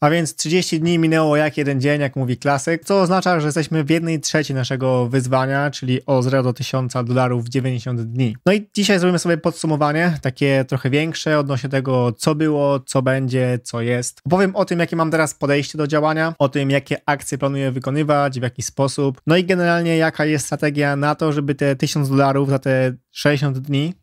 A więc 30 dni minęło jak jeden dzień, jak mówi klasyk, co oznacza, że jesteśmy w jednej trzeciej naszego wyzwania, czyli o 0 do 1000 dolarów w 90 dni. No i dzisiaj zrobimy sobie podsumowanie, takie trochę większe odnośnie tego, co było, co będzie, co jest. Opowiem o tym, jakie mam teraz podejście do działania, o tym, jakie akcje planuję wykonywać, w jaki sposób, no i generalnie jaka jest strategia na to, żeby te 1000 dolarów za te 60 dni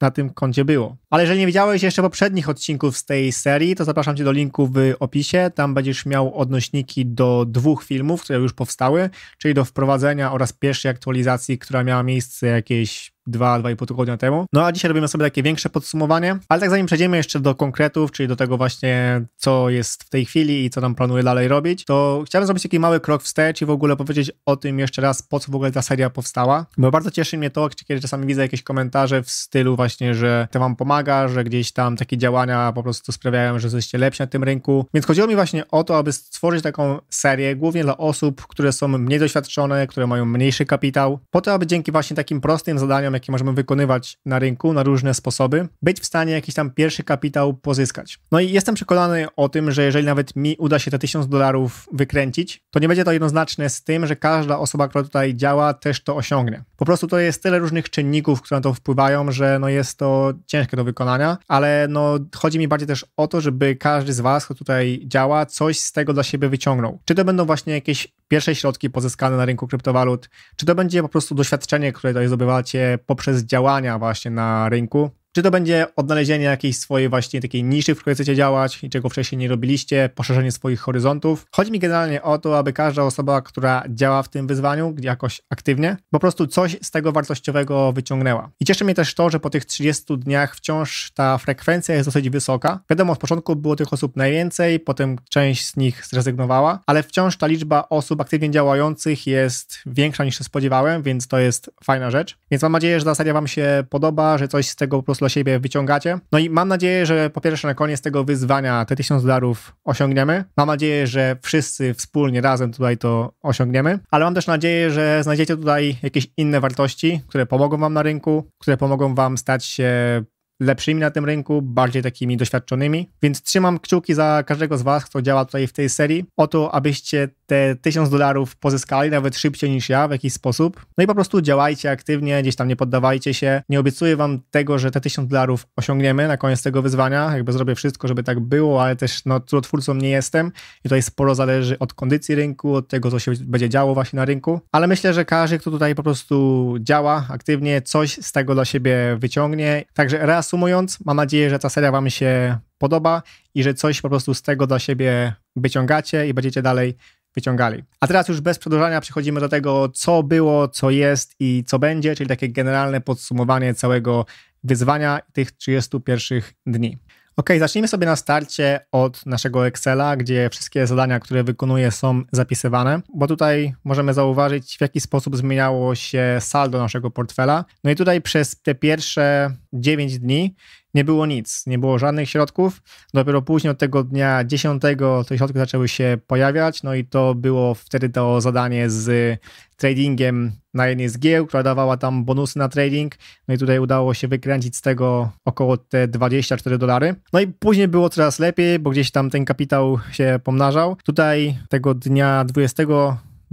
na tym koncie było. Ale jeżeli nie widziałeś jeszcze poprzednich odcinków z tej serii, to zapraszam cię do linku w opisie. Tam będziesz miał odnośniki do dwóch filmów, które już powstały, czyli do wprowadzenia oraz pierwszej aktualizacji, która miała miejsce jakieś 2, 2,5 tygodnia temu. No a dzisiaj robimy sobie takie większe podsumowanie, ale tak zanim przejdziemy jeszcze do konkretów, czyli do tego właśnie, co jest w tej chwili i co tam planuję dalej robić, to chciałem zrobić taki mały krok wstecz i w ogóle powiedzieć o tym jeszcze raz, po co w ogóle ta seria powstała, bo bardzo cieszy mnie to, kiedy czasami widzę jakieś komentarze w stylu właśnie, że to wam pomaga, że gdzieś tam takie działania po prostu sprawiają, że jesteście lepsi na tym rynku, więc chodziło mi właśnie o to, aby stworzyć taką serię głównie dla osób, które są mniej doświadczone, które mają mniejszy kapitał, po to, aby dzięki właśnie takim prostym zadaniom jakie możemy wykonywać na rynku na różne sposoby, być w stanie jakiś tam pierwszy kapitał pozyskać. No i jestem przekonany o tym, że jeżeli nawet mi uda się te 1000 dolarów wykręcić, to nie będzie to jednoznaczne z tym, że każda osoba, która tutaj działa, też to osiągnie. Po prostu to jest tyle różnych czynników, które na to wpływają, że no jest to ciężkie do wykonania, ale no chodzi mi bardziej też o to, żeby każdy z Was, kto tutaj działa, coś z tego dla siebie wyciągnął. Czy to będą właśnie jakieś pierwsze środki pozyskane na rynku kryptowalut, czy to będzie po prostu doświadczenie, które tutaj zdobywacie poprzez działania właśnie na rynku, czy to będzie odnalezienie jakiejś swojej właśnie takiej niszy, w której chcecie działać i czego wcześniej nie robiliście, poszerzenie swoich horyzontów. Chodzi mi generalnie o to, aby każda osoba, która działa w tym wyzwaniu jakoś aktywnie, po prostu coś z tego wartościowego wyciągnęła. I cieszy mnie też to, że po tych 30 dniach wciąż ta frekwencja jest dosyć wysoka. Wiadomo, od początku było tych osób najwięcej, potem część z nich zrezygnowała, ale wciąż ta liczba osób aktywnie działających jest większa niż się spodziewałem, więc to jest fajna rzecz. Więc mam nadzieję, że ta seria Wam się podoba, że coś z tego po prostu dla siebie wyciągacie. No i mam nadzieję, że po pierwsze na koniec tego wyzwania te 1000 dolarów osiągniemy. Mam nadzieję, że wszyscy wspólnie, razem tutaj to osiągniemy, ale mam też nadzieję, że znajdziecie tutaj jakieś inne wartości, które pomogą wam na rynku, które pomogą wam stać się lepszymi na tym rynku, bardziej takimi doświadczonymi. Więc trzymam kciuki za każdego z Was, kto działa tutaj w tej serii, o to, abyście te 1000 dolarów pozyskali, nawet szybciej niż ja w jakiś sposób. No i po prostu działajcie aktywnie, gdzieś tam nie poddawajcie się. Nie obiecuję wam tego, że te 1000 dolarów osiągniemy na koniec tego wyzwania. Jakby zrobię wszystko, żeby tak było, ale też no, cudotwórcą nie jestem. I tutaj sporo zależy od kondycji rynku, od tego, co się będzie działo właśnie na rynku. Ale myślę, że każdy, kto tutaj po prostu działa aktywnie, coś z tego dla siebie wyciągnie. Także reasumując, mam nadzieję, że ta seria wam się podoba i że coś po prostu z tego dla siebie wyciągacie i będziecie dalej wyciągali. A teraz już bez przedłużania przechodzimy do tego, co było, co jest i co będzie, czyli takie generalne podsumowanie całego wyzwania tych 31 dni. Ok, zacznijmy sobie na starcie od naszego Excela, gdzie wszystkie zadania, które wykonuję, są zapisywane, bo tutaj możemy zauważyć, w jaki sposób zmieniało się saldo naszego portfela. No i tutaj przez te pierwsze 9 dni nie było nic, nie było żadnych środków. Dopiero później od tego dnia 10 te środki zaczęły się pojawiać, no i to było wtedy to zadanie z tradingiem na jednej z giełd, która dawała tam bonusy na trading, no i tutaj udało się wykręcić z tego około te 24 dolary. No i później było coraz lepiej, bo gdzieś tam ten kapitał się pomnażał. Tutaj tego dnia 20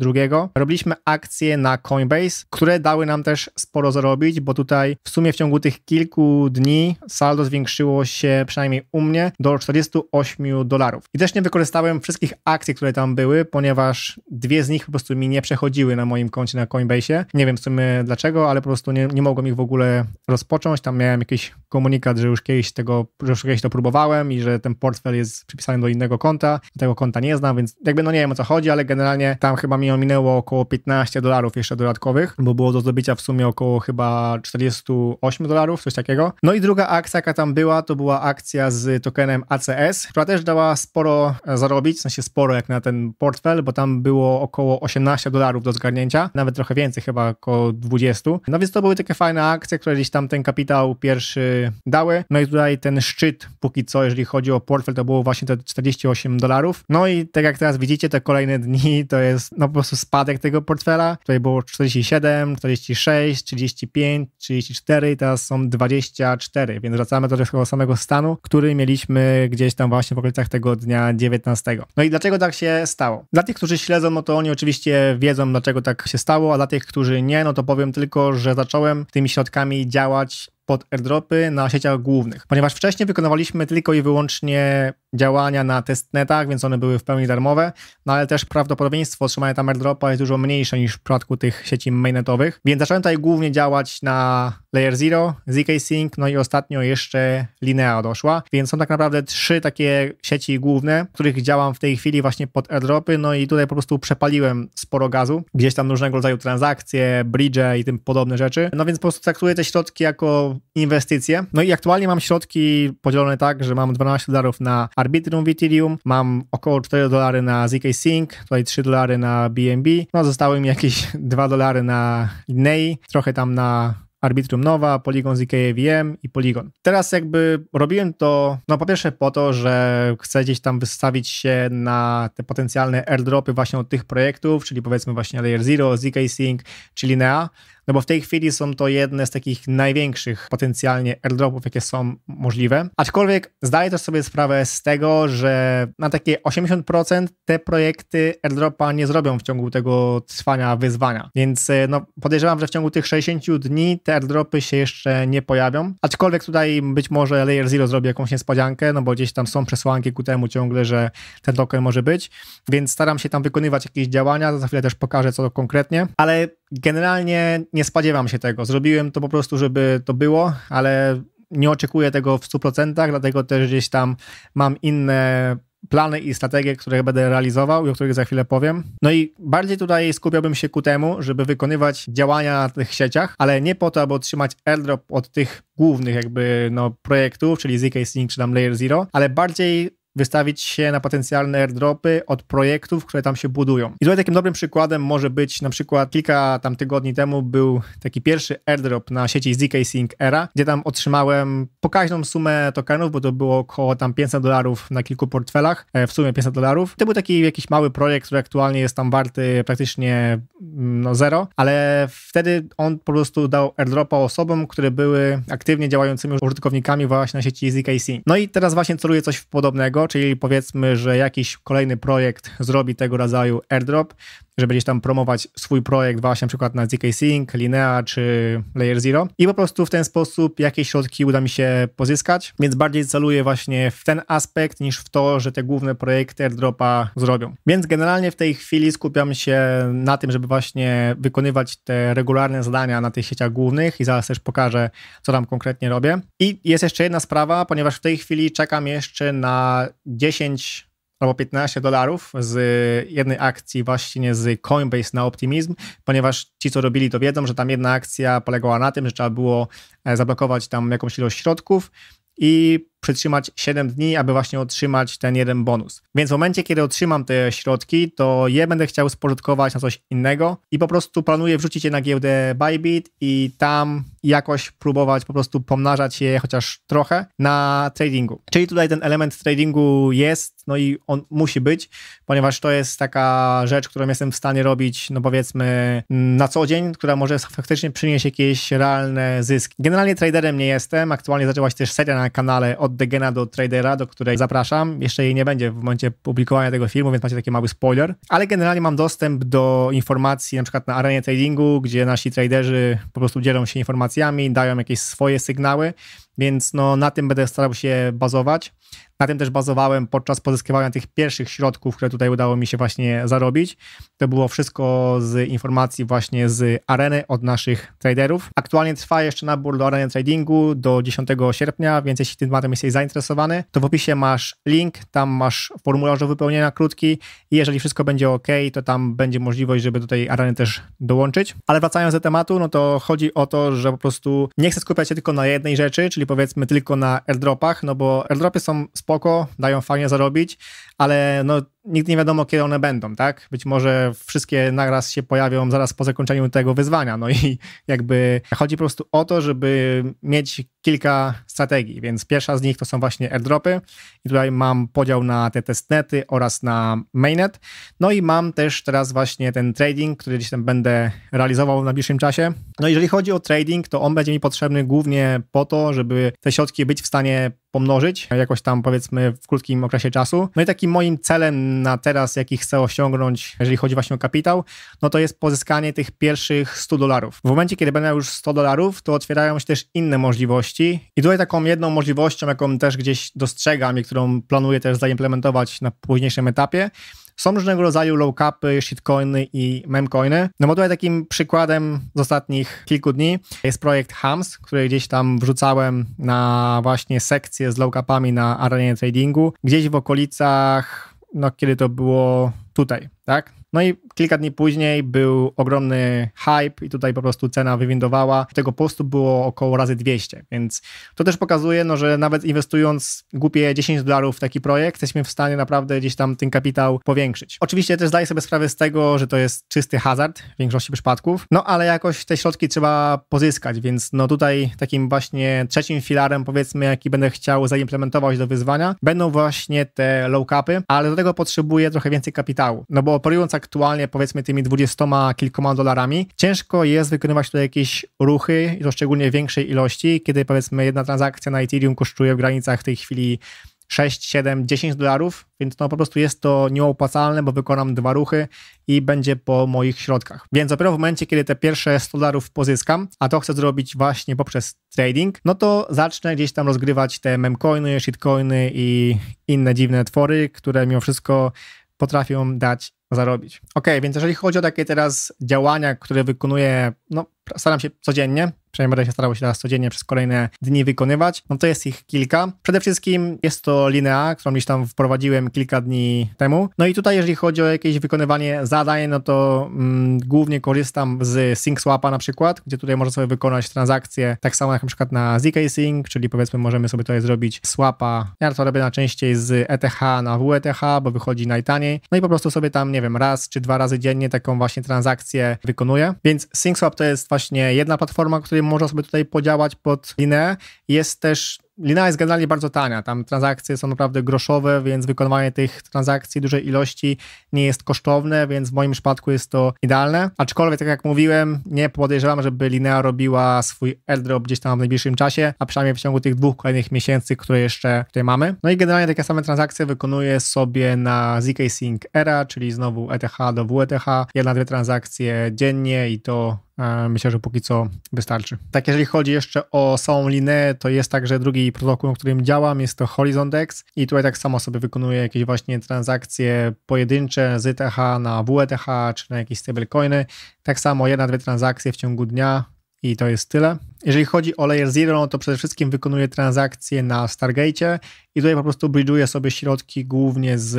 drugiego. Robiliśmy akcje na Coinbase, które dały nam też sporo zarobić, bo tutaj w sumie w ciągu tych kilku dni saldo zwiększyło się przynajmniej u mnie do 48 dolarów. I też nie wykorzystałem wszystkich akcji, które tam były, ponieważ dwie z nich po prostu mi nie przechodziły na moim koncie na Coinbase. Nie wiem w sumie dlaczego, ale po prostu nie, nie mogłem ich w ogóle rozpocząć. Tam miałem jakiś komunikat, że już kiedyś tego, że już kiedyś to próbowałem i że ten portfel jest przypisany do innego konta. Tego konta nie znam, więc jakby no nie wiem o co chodzi, ale generalnie tam chyba mi minęło około 15 dolarów jeszcze dodatkowych, bo było do zdobycia w sumie około chyba 48 dolarów, coś takiego. No i druga akcja, jaka tam była, to była akcja z tokenem ACS, która też dała sporo e, zarobić, w sensie sporo jak na ten portfel, bo tam było około 18 dolarów do zgarnięcia, nawet trochę więcej, chyba około 20. No więc to były takie fajne akcje, które gdzieś tam ten kapitał pierwszy dały. No i tutaj ten szczyt póki co, jeżeli chodzi o portfel, to było właśnie te 48 dolarów. No i tak jak teraz widzicie, te kolejne dni to jest no, prostu spadek tego portfela. Tutaj było 47, 46, 35, 34 i teraz są 24, więc wracamy do tego samego stanu, który mieliśmy gdzieś tam właśnie w okolicach tego dnia 19. No i dlaczego tak się stało? Dla tych, którzy śledzą, no to oni oczywiście wiedzą, dlaczego tak się stało, a dla tych, którzy nie, no to powiem tylko, że zacząłem tymi środkami działać pod airdropy na sieciach głównych, ponieważ wcześniej wykonywaliśmy tylko i wyłącznie działania na testnetach, więc one były w pełni darmowe, no ale też prawdopodobieństwo otrzymania tam airdropa jest dużo mniejsze niż w przypadku tych sieci mainnetowych, więc zacząłem tutaj głównie działać na Layer Zero, ZK Sync, no i ostatnio jeszcze Linea doszła, więc są tak naprawdę trzy takie sieci główne, których działam w tej chwili właśnie pod airdropy, no i tutaj po prostu przepaliłem sporo gazu, gdzieś tam różnego rodzaju transakcje, bridge i tym podobne rzeczy, no więc po prostu traktuję te środki jako inwestycje, no i aktualnie mam środki podzielone tak, że mam 12 dolarów na Arbitrum w Ethereum, mam około 4 dolary na ZK Sync, tutaj 3 dolary na BNB, no zostały mi jakieś 2 dolary na Linei, trochę tam na Arbitrum Nova, Polygon ZKVM i Polygon. Teraz jakby robiłem to, no po pierwsze po to, że chcę gdzieś tam wystawić się na te potencjalne airdropy właśnie od tych projektów, czyli powiedzmy właśnie Layer Zero, ZK Sync czy Linea, no bo w tej chwili są to jedne z takich największych potencjalnie airdropów, jakie są możliwe. Aczkolwiek zdaję też sobie sprawę z tego, że na takie 80% te projekty airdropa nie zrobią w ciągu tego trwania wyzwania. Więc e, no, podejrzewam, że w ciągu tych 60 dni te airdropy się jeszcze nie pojawią. Aczkolwiek tutaj być może Layer Zero zrobi jakąś niespodziankę, no bo gdzieś tam są przesłanki ku temu ciągle, że ten token może być. Więc staram się tam wykonywać jakieś działania, za chwilę też pokażę co to konkretnie. Ale Generalnie nie spodziewam się tego. Zrobiłem to po prostu, żeby to było, ale nie oczekuję tego w 100%, dlatego też gdzieś tam mam inne plany i strategie, które będę realizował i o których za chwilę powiem. No i bardziej tutaj skupiałbym się ku temu, żeby wykonywać działania na tych sieciach, ale nie po to, aby otrzymać airdrop od tych głównych jakby no, projektów, czyli ZK Sync czy tam Layer Zero, ale bardziej wystawić się na potencjalne airdropy od projektów, które tam się budują. I tutaj takim dobrym przykładem może być na przykład kilka tam tygodni temu był taki pierwszy airdrop na sieci ZK Sync Era, gdzie tam otrzymałem pokaźną sumę tokenów, bo to było około tam 500 dolarów na kilku portfelach, e, w sumie 500 dolarów. To był taki jakiś mały projekt, który aktualnie jest tam warty praktycznie mm, no zero, ale wtedy on po prostu dał airdropa osobom, które były aktywnie działającymi użytkownikami właśnie na sieci ZK Sync. No i teraz właśnie celuję coś podobnego, czyli powiedzmy, że jakiś kolejny projekt zrobi tego rodzaju airdrop, że będziesz tam promować swój projekt właśnie na przykład na ZK Sync, Linea czy Layer Zero i po prostu w ten sposób jakieś środki uda mi się pozyskać, więc bardziej celuję właśnie w ten aspekt niż w to, że te główne projekty airdropa zrobią. Więc generalnie w tej chwili skupiam się na tym, żeby właśnie wykonywać te regularne zadania na tych sieciach głównych i zaraz też pokażę, co tam konkretnie robię. I jest jeszcze jedna sprawa, ponieważ w tej chwili czekam jeszcze na 10 albo 15 dolarów z y, jednej akcji właśnie z Coinbase na Optimizm, ponieważ ci, co robili, to wiedzą, że tam jedna akcja polegała na tym, że trzeba było e, zablokować tam jakąś ilość środków i przytrzymać 7 dni, aby właśnie otrzymać ten jeden bonus. Więc w momencie, kiedy otrzymam te środki, to je będę chciał spożytkować na coś innego i po prostu planuję wrzucić je na giełdę Bybit i tam jakoś próbować po prostu pomnażać je chociaż trochę na tradingu. Czyli tutaj ten element tradingu jest, no i on musi być, ponieważ to jest taka rzecz, którą jestem w stanie robić, no powiedzmy, na co dzień, która może faktycznie przynieść jakieś realne zyski. Generalnie traderem nie jestem, aktualnie zaczęła się też seria na kanale od od Degena do Tradera, do której zapraszam. Jeszcze jej nie będzie w momencie publikowania tego filmu, więc macie taki mały spoiler. Ale generalnie mam dostęp do informacji na przykład na arenie tradingu, gdzie nasi traderzy po prostu dzielą się informacjami, dają jakieś swoje sygnały, więc no, na tym będę starał się bazować. Na tym też bazowałem podczas pozyskiwania tych pierwszych środków, które tutaj udało mi się właśnie zarobić. To było wszystko z informacji właśnie z areny od naszych traderów. Aktualnie trwa jeszcze nabór do areny tradingu do 10 sierpnia, więc jeśli tym tematem jesteś zainteresowany, to w opisie masz link, tam masz formularz do wypełnienia krótki i jeżeli wszystko będzie ok, to tam będzie możliwość, żeby do tej areny też dołączyć. Ale wracając do tematu, no to chodzi o to, że po prostu nie chcę skupiać się tylko na jednej rzeczy, czyli powiedzmy tylko na airdropach, no bo airdropy są sporo spoko, dają fajnie zarobić, ale no nigdy nie wiadomo, kiedy one będą, tak? Być może wszystkie naraz się pojawią zaraz po zakończeniu tego wyzwania. No i jakby chodzi po prostu o to, żeby mieć kilka strategii, więc pierwsza z nich to są właśnie airdropy i tutaj mam podział na te testnety oraz na mainnet. No i mam też teraz właśnie ten trading, który gdzieś tam będę realizował w najbliższym czasie. No jeżeli chodzi o trading, to on będzie mi potrzebny głównie po to, żeby te środki być w stanie pomnożyć, jakoś tam powiedzmy w krótkim okresie czasu. No i takim moim celem na teraz, jaki chcę osiągnąć, jeżeli chodzi właśnie o kapitał, no to jest pozyskanie tych pierwszych 100 dolarów. W momencie, kiedy będę już 100 dolarów, to otwierają się też inne możliwości i tutaj taką jedną możliwością, jaką też gdzieś dostrzegam i którą planuję też zaimplementować na późniejszym etapie, są różnego rodzaju low-capy, shitcoiny i memcoiny. No bo tutaj takim przykładem z ostatnich kilku dni jest projekt HAMS, który gdzieś tam wrzucałem na właśnie sekcję z low-capami na arenie tradingu. Gdzieś w okolicach no, kiedy to było tutaj tak? No i kilka dni później był ogromny hype i tutaj po prostu cena wywindowała. Tego postu było około razy 200, więc to też pokazuje, no, że nawet inwestując głupie 10 dolarów w taki projekt, jesteśmy w stanie naprawdę gdzieś tam ten kapitał powiększyć. Oczywiście też zdaję sobie sprawę z tego, że to jest czysty hazard w większości przypadków, no ale jakoś te środki trzeba pozyskać, więc no tutaj takim właśnie trzecim filarem powiedzmy, jaki będę chciał zaimplementować do wyzwania, będą właśnie te low capy, ale do tego potrzebuję trochę więcej kapitału, no bo operując aktualnie powiedzmy tymi dwudziestoma kilkoma dolarami, ciężko jest wykonywać tutaj jakieś ruchy, i to szczególnie większej ilości, kiedy powiedzmy jedna transakcja na Ethereum kosztuje w granicach tej chwili 6, 7, 10 dolarów, więc no po prostu jest to nieopłacalne, bo wykonam dwa ruchy i będzie po moich środkach. Więc dopiero w momencie, kiedy te pierwsze 100 dolarów pozyskam, a to chcę zrobić właśnie poprzez trading, no to zacznę gdzieś tam rozgrywać te memcoiny, shitcoiny i inne dziwne twory, które mimo wszystko potrafią dać zarobić. Ok, więc jeżeli chodzi o takie teraz działania, które wykonuję, no staram się codziennie, przynajmniej będę się starał się teraz codziennie przez kolejne dni wykonywać, no to jest ich kilka. Przede wszystkim jest to linea, którą gdzieś tam wprowadziłem kilka dni temu. No i tutaj jeżeli chodzi o jakieś wykonywanie zadań, no to mm, głównie korzystam z SyncSwapa na przykład, gdzie tutaj można sobie wykonać transakcje tak samo jak na przykład na ZK Sync, czyli powiedzmy możemy sobie tutaj zrobić swapa. Ja to robię najczęściej z ETH na WETH, bo wychodzi najtaniej. No i po prostu sobie tam, nie nie wiem, raz czy dwa razy dziennie taką właśnie transakcję wykonuje. Więc SyncSwap to jest właśnie jedna platforma, której można sobie tutaj podziałać pod linę. Jest też Lina jest generalnie bardzo tania, tam transakcje są naprawdę groszowe, więc wykonywanie tych transakcji dużej ilości nie jest kosztowne, więc w moim przypadku jest to idealne. Aczkolwiek, tak jak mówiłem, nie podejrzewam, żeby Linea robiła swój airdrop gdzieś tam w najbliższym czasie, a przynajmniej w ciągu tych dwóch kolejnych miesięcy, które jeszcze tutaj mamy. No i generalnie takie same transakcje wykonuję sobie na ZK Sync Era, czyli znowu ETH do WETH, jedna, dwie transakcje dziennie i to E, myślę, że póki co wystarczy. Tak, jeżeli chodzi jeszcze o samą linę, to jest także drugi protokół, na którym działam, jest to HorizonteX i tutaj tak samo sobie wykonuję jakieś właśnie transakcje pojedyncze z ETH na WETH czy na jakieś stablecoiny. Tak samo jedna, dwie transakcje w ciągu dnia i to jest tyle. Jeżeli chodzi o Layer Zero, no to przede wszystkim wykonuję transakcje na Stargate i tutaj po prostu bridge'uję sobie środki głównie z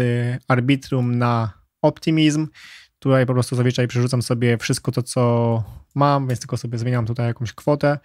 Arbitrum na Optimism. Tutaj po prostu zazwyczaj przerzucam sobie wszystko to, co mam, więc tylko sobie zmieniam tutaj jakąś kwotę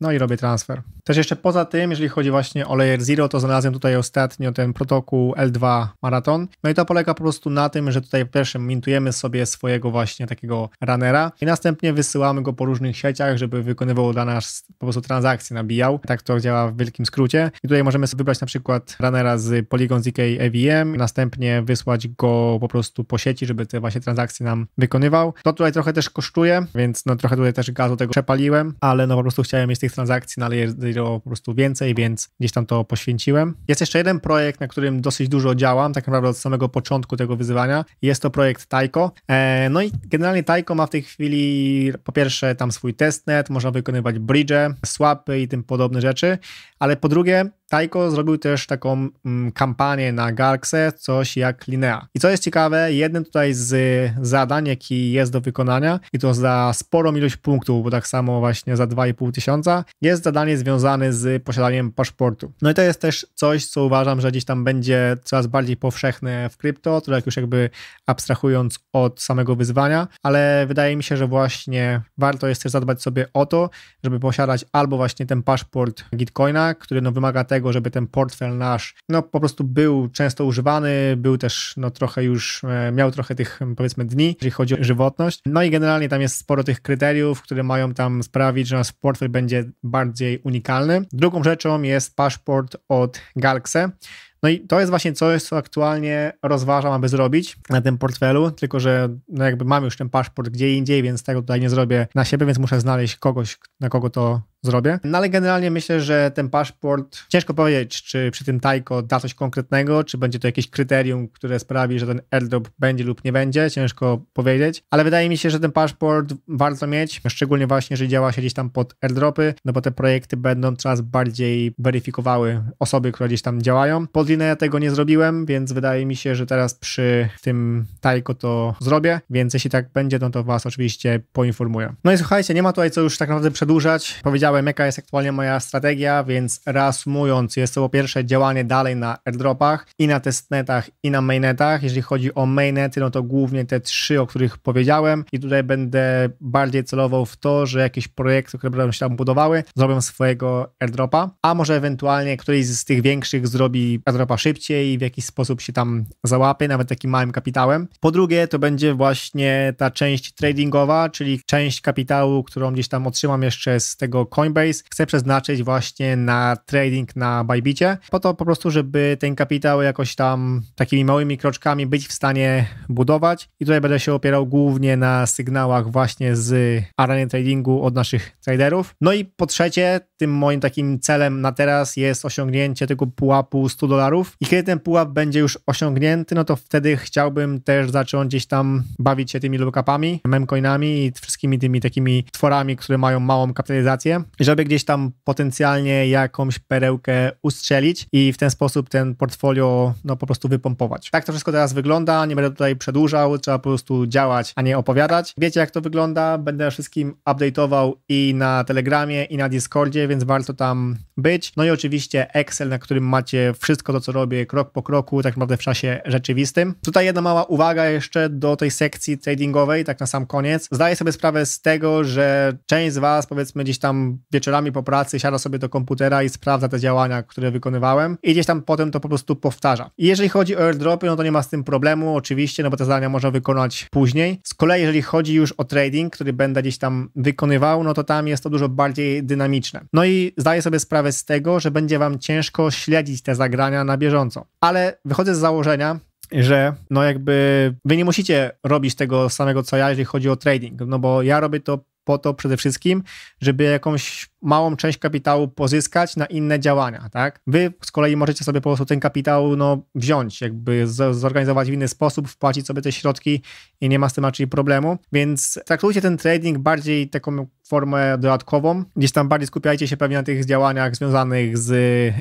no i robię transfer. Też jeszcze poza tym, jeżeli chodzi właśnie o Layer Zero, to znalazłem tutaj ostatnio ten protokół L2 Marathon. No i to polega po prostu na tym, że tutaj pierwszym mintujemy sobie swojego właśnie takiego runnera i następnie wysyłamy go po różnych sieciach, żeby wykonywał dla nas po prostu transakcje, nabijał. Tak to działa w wielkim skrócie. I tutaj możemy sobie wybrać na przykład runnera z Polygon ZK EVM, następnie wysłać go po prostu po sieci, żeby te właśnie transakcje nam wykonywał. To tutaj trochę też kosztuje, więc no trochę tutaj też gazu tego przepaliłem, ale no po prostu chciałem mieć tych tych transakcji należało no, po prostu więcej, więc gdzieś tam to poświęciłem. Jest jeszcze jeden projekt, na którym dosyć dużo działam, tak naprawdę od samego początku tego wyzwania. Jest to projekt Taiko. E, no i generalnie Taiko ma w tej chwili po pierwsze tam swój testnet, można wykonywać bridge, swapy i tym podobne rzeczy, ale po drugie Taiko zrobił też taką mm, kampanię na Garkse, coś jak Linea. I co jest ciekawe, jednym tutaj z zadań, jaki jest do wykonania, i to za sporą ilość punktów, bo tak samo właśnie za 2,5 tysiąca, jest zadanie związane z posiadaniem paszportu. No i to jest też coś, co uważam, że gdzieś tam będzie coraz bardziej powszechne w krypto, trochę tak już jakby abstrahując od samego wyzwania, ale wydaje mi się, że właśnie warto jest też zadbać sobie o to, żeby posiadać albo właśnie ten paszport Gitcoina, który no wymaga tego, żeby ten portfel nasz no po prostu był często używany, był też no trochę już, e, miał trochę tych powiedzmy dni, jeżeli chodzi o żywotność. No i generalnie tam jest sporo tych kryteriów, które mają tam sprawić, że nasz portfel będzie bardziej unikalny. Drugą rzeczą jest paszport od Galaxy. No i to jest właśnie coś, co aktualnie rozważam, aby zrobić na tym portfelu, tylko że no jakby mam już ten paszport gdzie indziej, więc tego tutaj nie zrobię na siebie, więc muszę znaleźć kogoś, na kogo to zrobię. No ale generalnie myślę, że ten paszport, ciężko powiedzieć, czy przy tym Tajko da coś konkretnego, czy będzie to jakieś kryterium, które sprawi, że ten airdrop będzie lub nie będzie, ciężko powiedzieć, ale wydaje mi się, że ten paszport warto mieć, szczególnie właśnie, jeżeli działa się gdzieś tam pod airdropy, no bo te projekty będą coraz bardziej weryfikowały osoby, które gdzieś tam działają. Pod Multina ja tego nie zrobiłem, więc wydaje mi się, że teraz przy tym tajko to zrobię, więc jeśli tak będzie, no to was oczywiście poinformuję. No i słuchajcie, nie ma tutaj co już tak naprawdę przedłużać. Powiedziałem, jaka jest aktualnie moja strategia, więc reasumując, jest to po pierwsze działanie dalej na airdropach i na testnetach i na mainnetach. Jeżeli chodzi o mainnety, no to głównie te trzy, o których powiedziałem i tutaj będę bardziej celował w to, że jakieś projekty, które będą się tam budowały, zrobią swojego airdropa, a może ewentualnie któryś z tych większych zrobi airdropa rozraba szybciej, w jakiś sposób się tam załapie, nawet takim małym kapitałem. Po drugie, to będzie właśnie ta część tradingowa, czyli część kapitału, którą gdzieś tam otrzymam jeszcze z tego Coinbase, chcę przeznaczyć właśnie na trading na Bybicie, po to po prostu, żeby ten kapitał jakoś tam takimi małymi kroczkami być w stanie budować. I tutaj będę się opierał głównie na sygnałach właśnie z areny tradingu od naszych traderów. No i po trzecie, tym moim takim celem na teraz jest osiągnięcie tego pułapu 100 dolarów dolarów i kiedy ten pułap będzie już osiągnięty, no to wtedy chciałbym też zacząć gdzieś tam bawić się tymi lookupami, memcoinami i wszystkimi tymi takimi tworami, które mają małą kapitalizację, żeby gdzieś tam potencjalnie jakąś perełkę ustrzelić i w ten sposób ten portfolio no po prostu wypompować. Tak to wszystko teraz wygląda, nie będę tutaj przedłużał, trzeba po prostu działać, a nie opowiadać. Wiecie jak to wygląda, będę wszystkim update'ował i na Telegramie i na Discordzie, więc warto tam być. No i oczywiście Excel, na którym macie wszystko do co robię krok po kroku, tak naprawdę w czasie rzeczywistym. Tutaj jedna mała uwaga jeszcze do tej sekcji tradingowej, tak na sam koniec. Zdaję sobie sprawę z tego, że część z Was, powiedzmy, gdzieś tam wieczorami po pracy siada sobie do komputera i sprawdza te działania, które wykonywałem i gdzieś tam potem to po prostu powtarza. I jeżeli chodzi o airdropy, no to nie ma z tym problemu, oczywiście, no bo te zadania można wykonać później. Z kolei, jeżeli chodzi już o trading, który będę gdzieś tam wykonywał, no to tam jest to dużo bardziej dynamiczne. No i zdaję sobie sprawę z tego, że będzie Wam ciężko śledzić te zagrania na bieżąco. Ale wychodzę z założenia, że no jakby wy nie musicie robić tego samego co ja, jeżeli chodzi o trading, no bo ja robię to po to przede wszystkim, żeby jakąś małą część kapitału pozyskać na inne działania, tak? Wy z kolei możecie sobie po prostu ten kapitał no, wziąć, jakby zorganizować w inny sposób, wpłacić sobie te środki i nie ma z tym raczej problemu, więc traktujcie ten trading bardziej taką formę dodatkową, gdzieś tam bardziej skupiajcie się pewnie na tych działaniach związanych z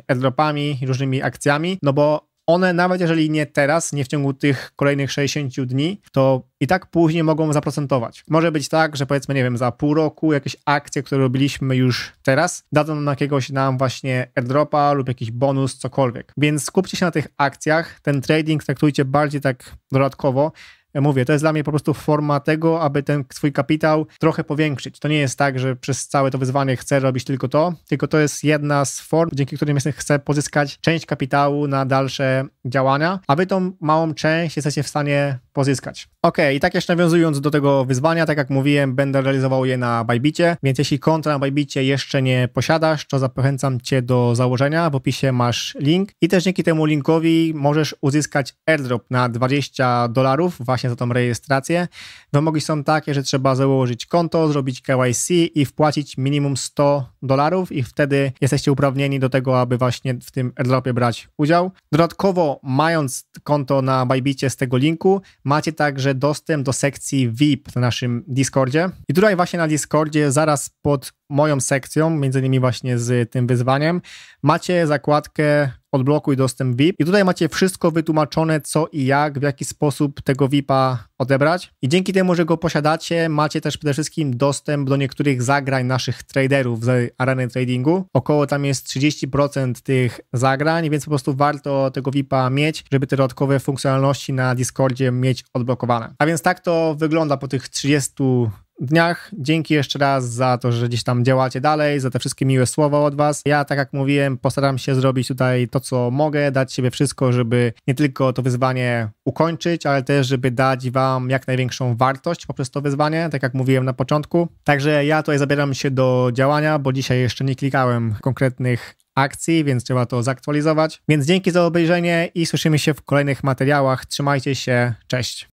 airdropami, różnymi akcjami, no bo one nawet jeżeli nie teraz, nie w ciągu tych kolejnych 60 dni, to i tak później mogą zaprocentować. Może być tak, że powiedzmy, nie wiem, za pół roku jakieś akcje, które robiliśmy już teraz, dadzą nam jakiegoś nam właśnie airdropa lub jakiś bonus, cokolwiek. Więc skupcie się na tych akcjach, ten trading traktujcie bardziej tak dodatkowo, ja mówię, to jest dla mnie po prostu forma tego, aby ten swój kapitał trochę powiększyć. To nie jest tak, że przez całe to wyzwanie chcę robić tylko to, tylko to jest jedna z form, dzięki którym chcę pozyskać część kapitału na dalsze działania, a wy tą małą część jesteście w stanie pozyskać. Okej, okay, i tak jeszcze nawiązując do tego wyzwania, tak jak mówiłem, będę realizował je na Bajbicie, więc jeśli konta na Bajbicie jeszcze nie posiadasz, to zachęcam Cię do założenia, w opisie masz link i też dzięki temu linkowi możesz uzyskać airdrop na 20 dolarów właśnie za tą rejestrację. Wymogi są takie, że trzeba założyć konto, zrobić KYC i wpłacić minimum 100 dolarów i wtedy jesteście uprawnieni do tego, aby właśnie w tym airdropie brać udział. Dodatkowo mając konto na Bajbicie z tego linku, macie także także dostęp do sekcji VIP na naszym Discordzie. I tutaj właśnie na Discordzie zaraz pod moją sekcją, między innymi właśnie z tym wyzwaniem, macie zakładkę odblokuj dostęp VIP i tutaj macie wszystko wytłumaczone co i jak, w jaki sposób tego VIP-a odebrać i dzięki temu, że go posiadacie, macie też przede wszystkim dostęp do niektórych zagrań naszych traderów z areny tradingu. Około tam jest 30% tych zagrań, więc po prostu warto tego VIP-a mieć, żeby te dodatkowe funkcjonalności na Discordzie mieć odblokowane. A więc tak to wygląda po tych 30 dniach. Dzięki jeszcze raz za to, że gdzieś tam działacie dalej, za te wszystkie miłe słowa od Was. Ja, tak jak mówiłem, postaram się zrobić tutaj to, co mogę, dać siebie wszystko, żeby nie tylko to wyzwanie ukończyć, ale też, żeby dać Wam jak największą wartość poprzez to wyzwanie, tak jak mówiłem na początku. Także ja tutaj zabieram się do działania, bo dzisiaj jeszcze nie klikałem konkretnych akcji, więc trzeba to zaktualizować. Więc dzięki za obejrzenie i słyszymy się w kolejnych materiałach. Trzymajcie się, cześć.